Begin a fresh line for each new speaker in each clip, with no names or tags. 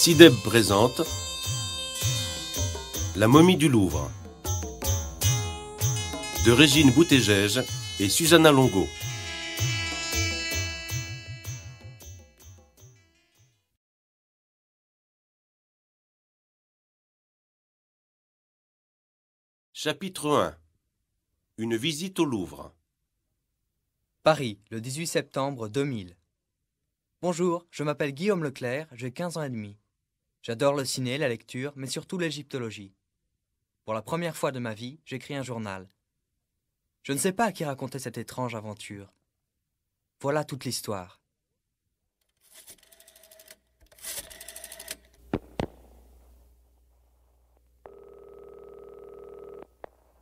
Sideb présente La momie du Louvre de Régine Boutégège et Susanna Longo.
Chapitre 1 Une visite au Louvre Paris, le 18 septembre 2000 Bonjour, je m'appelle Guillaume Leclerc, j'ai 15 ans et demi. J'adore le ciné, la lecture, mais surtout l'égyptologie. Pour la première fois de ma vie, j'écris un journal. Je ne sais pas à qui raconter cette étrange aventure. Voilà toute l'histoire.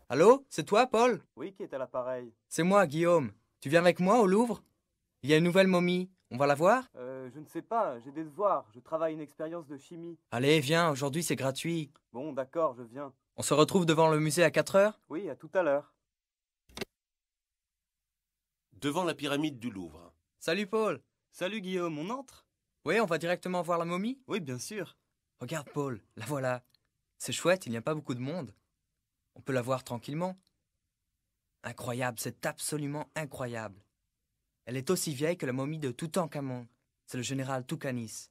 Allô C'est toi, Paul Oui, qui est à l'appareil. C'est moi, Guillaume. Tu viens avec moi au Louvre Il y a une nouvelle momie. On va la voir euh, Je ne sais pas, j'ai des devoirs, je travaille une expérience de chimie. Allez, viens, aujourd'hui c'est gratuit. Bon, d'accord, je viens. On se retrouve devant le musée à 4 heures Oui, à tout à l'heure.
Devant la pyramide du Louvre.
Salut Paul Salut Guillaume, on entre
Oui, on va directement
voir la momie Oui, bien sûr. Regarde Paul, la voilà. C'est chouette, il n'y a pas beaucoup de monde. On peut la voir tranquillement. Incroyable, c'est absolument incroyable. Elle est aussi vieille que la momie de Toutankhamon. C'est le général Toucanis.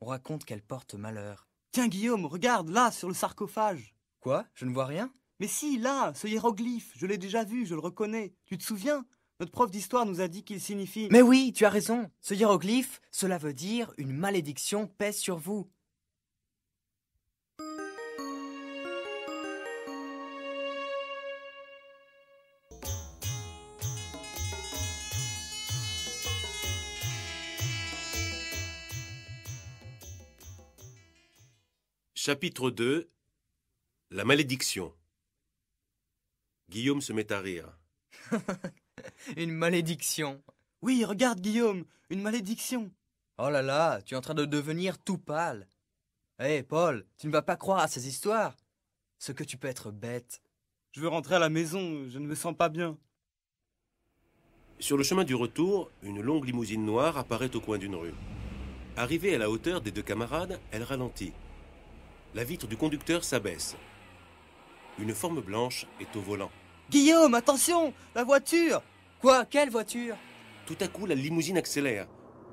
On raconte qu'elle porte malheur. Tiens, Guillaume, regarde, là, sur le sarcophage. Quoi Je ne vois rien Mais si, là, ce hiéroglyphe, je l'ai déjà vu, je le reconnais. Tu te souviens Notre prof d'histoire nous a dit qu'il signifie. Mais oui, tu as raison. Ce hiéroglyphe, cela veut dire une malédiction pèse sur vous.
Chapitre 2 La malédiction Guillaume se met à rire.
une malédiction Oui, regarde Guillaume, une malédiction Oh là là, tu es en train de devenir tout pâle. Eh Paul, tu ne vas pas croire à ces histoires Ce que tu peux être bête. Je veux rentrer à la maison, je ne me sens pas bien.
Sur le chemin du retour, une longue limousine noire apparaît au coin d'une rue. Arrivée à la hauteur des deux camarades, elle ralentit la vitre du conducteur s'abaisse. Une forme blanche est au volant. Guillaume, attention La voiture Quoi Quelle voiture Tout à coup, la limousine accélère.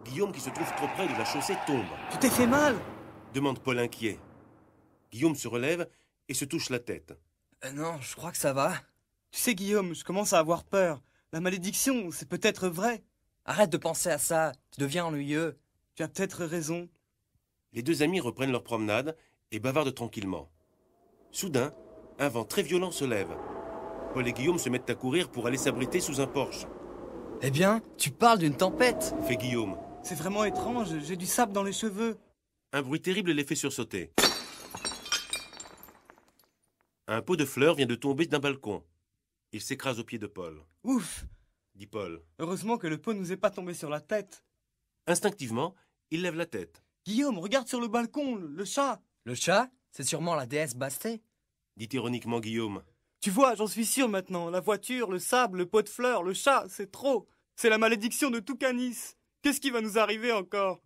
Guillaume, qui se trouve trop près de la chaussée, tombe. Tu t'es fait mal demande Paul inquiet. Guillaume se relève et se touche la tête.
Euh, non, je crois que ça va. Tu sais, Guillaume, je commence à avoir peur. La malédiction, c'est peut-être vrai.
Arrête de penser à ça, tu deviens ennuyeux. Tu as peut-être raison. Les deux amis reprennent leur promenade et bavardent tranquillement. Soudain, un vent très violent se lève. Paul et Guillaume se mettent à courir pour aller s'abriter sous un porche. Eh bien, tu parles d'une tempête fait Guillaume. C'est vraiment étrange, j'ai du sable dans les cheveux. Un bruit terrible les fait sursauter. Un pot de fleurs vient de tomber d'un balcon. Il s'écrase aux pieds de Paul. Ouf dit Paul. Heureusement que le pot nous est pas tombé sur la tête. Instinctivement, il lève la tête. Guillaume, regarde sur le balcon, le chat le chat, c'est sûrement la déesse Basté, dit ironiquement Guillaume.
Tu vois, j'en suis sûr maintenant. La voiture, le sable, le pot de fleurs, le chat, c'est trop. C'est la malédiction de tout Canis. Qu'est-ce qui va nous arriver encore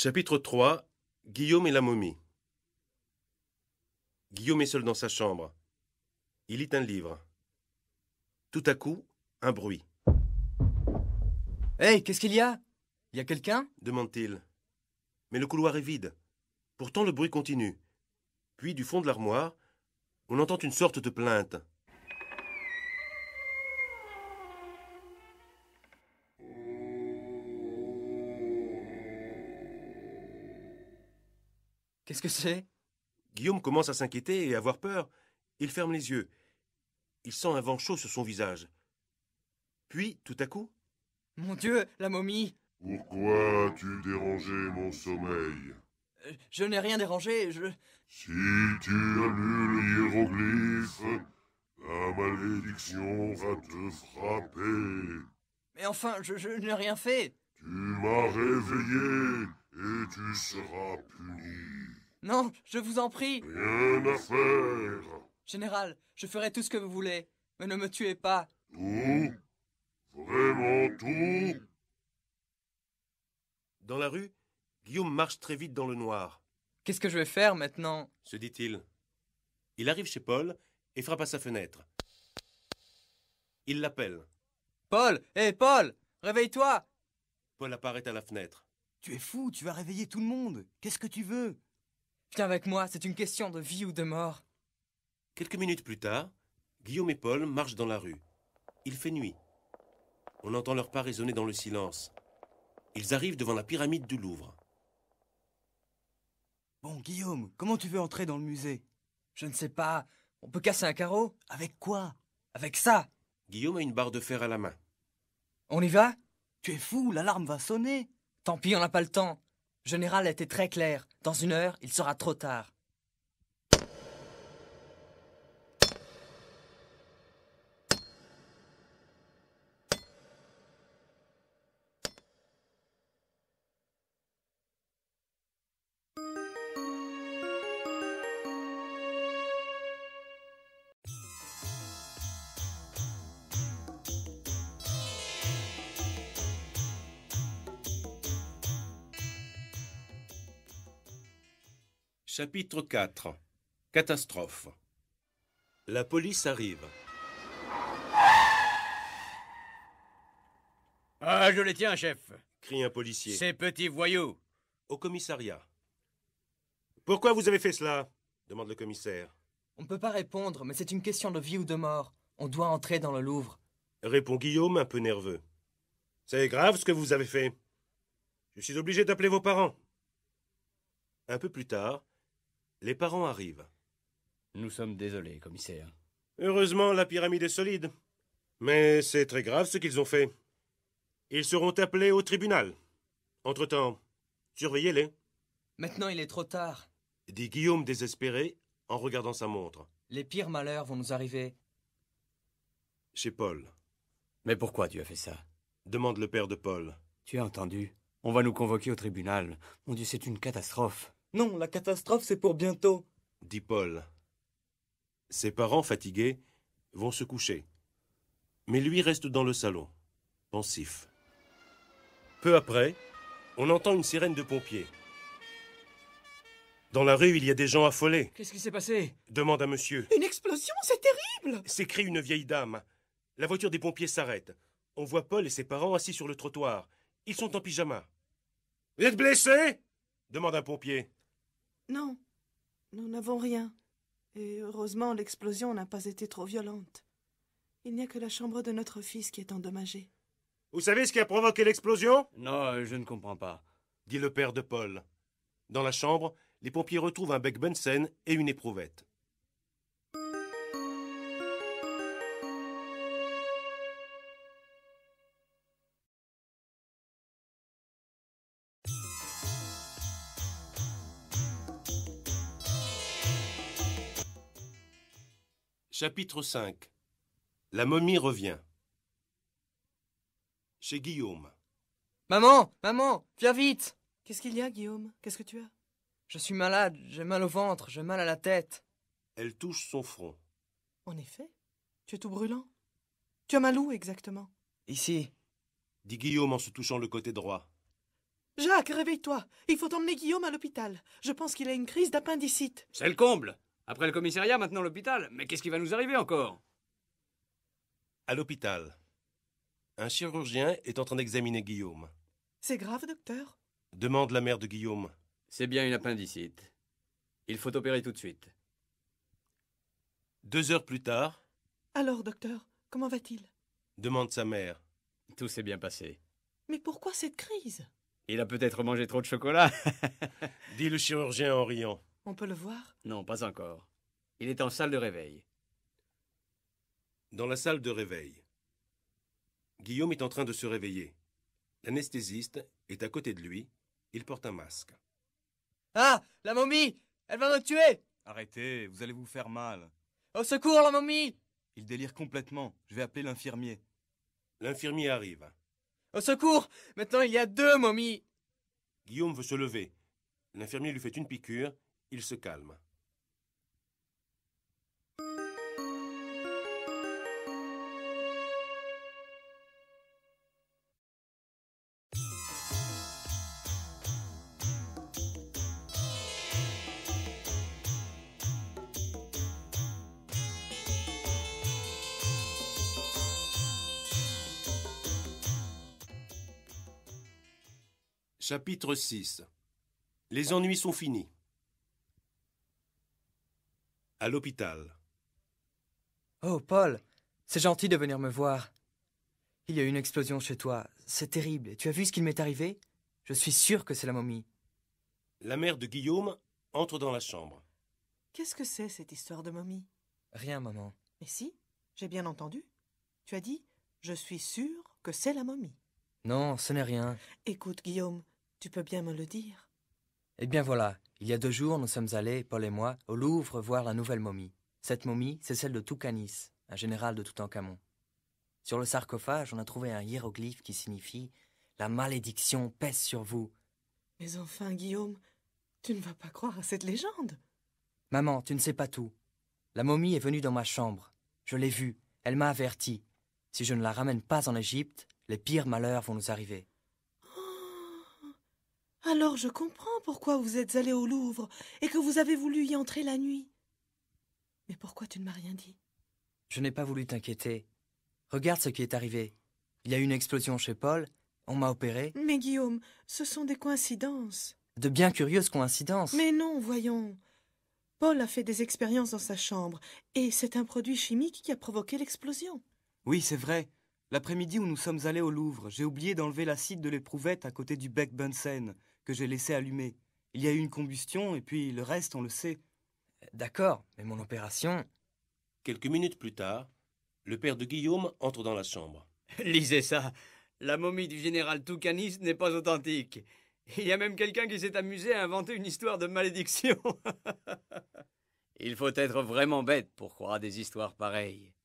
Chapitre 3 Guillaume et la momie. Guillaume est seul dans sa chambre. Il lit un livre. Tout à coup, un bruit. Hé, hey, qu'est-ce qu'il y a Il y a quelqu'un demande-t-il. Mais le couloir est vide. Pourtant, le bruit continue. Puis, du fond de l'armoire, on entend une sorte de plainte. Qu'est-ce que c'est Guillaume commence à s'inquiéter et à avoir peur. Il ferme les yeux. Il sent un vent chaud sur son visage. Puis, tout à coup. Mon Dieu, la momie Pourquoi as-tu dérangé mon sommeil
euh, Je n'ai rien dérangé, je.
Si tu annules hiéroglyphe, la malédiction va te frapper.
Mais enfin, je, je n'ai rien fait
Tu m'as réveillé et tu seras puni.
Non, je vous en prie. Rien à
faire.
Général, je ferai tout ce que vous voulez, mais ne me tuez pas.
Tout Vraiment tout Dans la rue, Guillaume marche très vite dans le noir. Qu'est-ce que je vais faire maintenant se dit-il. Il arrive chez Paul et frappe à sa fenêtre. Il l'appelle. Paul Hé Paul Réveille-toi Paul apparaît à la fenêtre. Tu es fou, tu vas réveiller tout le monde. Qu'est-ce que tu veux Viens avec moi, c'est une question de vie ou de mort. Quelques minutes plus tard, Guillaume et Paul marchent dans la rue. Il fait nuit. On entend leurs pas résonner dans le silence. Ils arrivent devant la pyramide du Louvre.
Bon, Guillaume, comment tu veux entrer dans le musée Je ne sais pas. On peut casser un carreau Avec quoi Avec ça Guillaume a une barre de fer à la main. On y va Tu es fou, l'alarme va sonner. Tant pis, on n'a pas le temps. Général était très clair. Dans une heure, il sera trop tard.
Chapitre 4 Catastrophe La police arrive. Ah, je les tiens, chef crie un policier. Ces petits voyous Au commissariat. Pourquoi vous avez fait cela demande le commissaire. On ne peut pas répondre, mais c'est une question de vie ou de mort. On doit entrer dans le Louvre. Répond Guillaume, un peu nerveux. C'est grave ce que vous avez fait. Je suis obligé d'appeler vos parents. Un peu plus tard, les parents arrivent. Nous sommes désolés, commissaire. Heureusement, la pyramide est solide. Mais c'est très grave ce qu'ils ont fait. Ils seront appelés au tribunal. Entre-temps, surveillez-les. Maintenant, il est trop tard, dit Guillaume désespéré en regardant sa montre. Les pires malheurs vont nous arriver. Chez Paul. Mais pourquoi tu as fait ça demande le père de Paul. Tu as entendu On va nous convoquer au tribunal. Mon Dieu, c'est une catastrophe. Non, la catastrophe, c'est pour bientôt, dit Paul. Ses parents, fatigués, vont se coucher. Mais lui reste dans le salon, pensif. Peu après, on entend une sirène de pompiers. Dans la rue, il y a des gens affolés. Qu'est-ce qui s'est passé demande un monsieur. Une explosion, c'est terrible s'écrie une vieille dame. La voiture des pompiers s'arrête. On voit Paul et ses parents assis sur le trottoir. Ils sont en pyjama. Vous êtes blessé demande un pompier.
Non, nous n'avons rien. Et heureusement, l'explosion n'a pas été trop violente. Il n'y a que la chambre de notre fils qui est endommagée.
Vous savez ce qui a provoqué l'explosion Non, euh, je ne comprends pas, dit le père de Paul. Dans la chambre, les pompiers retrouvent un bec Benson et une éprouvette. Chapitre 5 La momie revient. Chez Guillaume. Maman Maman Viens vite
Qu'est-ce qu'il y a, Guillaume Qu'est-ce que tu as Je suis malade, j'ai mal au ventre, j'ai mal à la tête.
Elle touche son front.
En effet, tu es tout brûlant. Tu as mal où exactement
Ici, dit Guillaume en se touchant le côté droit.
Jacques, réveille-toi. Il faut emmener Guillaume à l'hôpital. Je pense qu'il a une crise d'appendicite.
C'est le comble après le commissariat, maintenant l'hôpital. Mais qu'est-ce qui va nous arriver encore À l'hôpital. Un chirurgien est en train d'examiner Guillaume.
C'est grave, docteur
Demande la mère de Guillaume. C'est bien une appendicite. Il faut opérer tout de suite. Deux heures plus tard.
Alors, docteur, comment va-t-il
Demande sa mère. Tout s'est bien passé.
Mais pourquoi cette crise
Il a peut-être mangé trop de chocolat, dit le chirurgien en riant.
On peut le voir
Non, pas encore. Il est en salle de réveil. Dans la salle de réveil. Guillaume est en train de se réveiller. L'anesthésiste est à côté de lui. Il porte un masque. Ah La momie Elle va me tuer Arrêtez, vous allez
vous faire mal. Au secours, la momie Il délire complètement. Je vais appeler l'infirmier.
L'infirmier arrive. Au secours Maintenant, il y a deux momies Guillaume veut se lever. L'infirmier lui fait une piqûre il se calme. Chapitre 6 Les ennuis sont finis à l'hôpital.
Oh, Paul, c'est gentil de venir me voir. Il y a eu une explosion chez toi. C'est terrible. Tu as vu ce qu'il m'est arrivé Je suis sûr que c'est la
momie. La mère de Guillaume entre dans la chambre.
Qu'est-ce que c'est cette histoire de momie
Rien, maman.
Mais si, j'ai bien entendu. Tu as dit Je suis sûr que c'est la momie.
Non, ce n'est rien.
Écoute, Guillaume, tu peux bien me le
dire. Eh bien voilà, il y a deux jours, nous sommes allés, Paul et moi, au Louvre voir la nouvelle momie. Cette momie, c'est celle de Toucanis, un général de Toutankhamon. Sur le sarcophage, on a trouvé un hiéroglyphe qui signifie La malédiction pèse sur vous.
Mais enfin, Guillaume, tu ne vas pas croire à cette légende.
Maman, tu ne sais pas tout. La momie est venue dans ma chambre. Je l'ai vue. Elle m'a averti. Si je ne la ramène pas en Égypte, les pires malheurs vont nous arriver.
Alors je comprends pourquoi vous êtes allé au Louvre et que vous avez voulu y entrer la nuit. Mais pourquoi tu ne m'as rien dit
Je n'ai pas voulu t'inquiéter. Regarde ce qui est arrivé. Il y a eu une explosion chez Paul, on m'a opéré.
Mais Guillaume, ce sont des coïncidences.
De bien curieuses coïncidences.
Mais non, voyons. Paul a fait des expériences dans sa chambre, et c'est un produit chimique qui a provoqué l'explosion.
Oui, c'est vrai. L'après-midi où nous sommes allés au Louvre, j'ai oublié d'enlever l'acide de l'éprouvette à côté du bec Bunsen, que j'ai laissé allumer. Il y a eu une combustion, et puis le reste, on le sait. D'accord, mais mon
opération. Quelques minutes plus tard, le père de Guillaume entre dans la chambre. Lisez ça. La momie du général Toucanis n'est pas authentique. Il y a même
quelqu'un qui s'est amusé à inventer une histoire de malédiction. Il faut être vraiment bête pour croire à des histoires pareilles.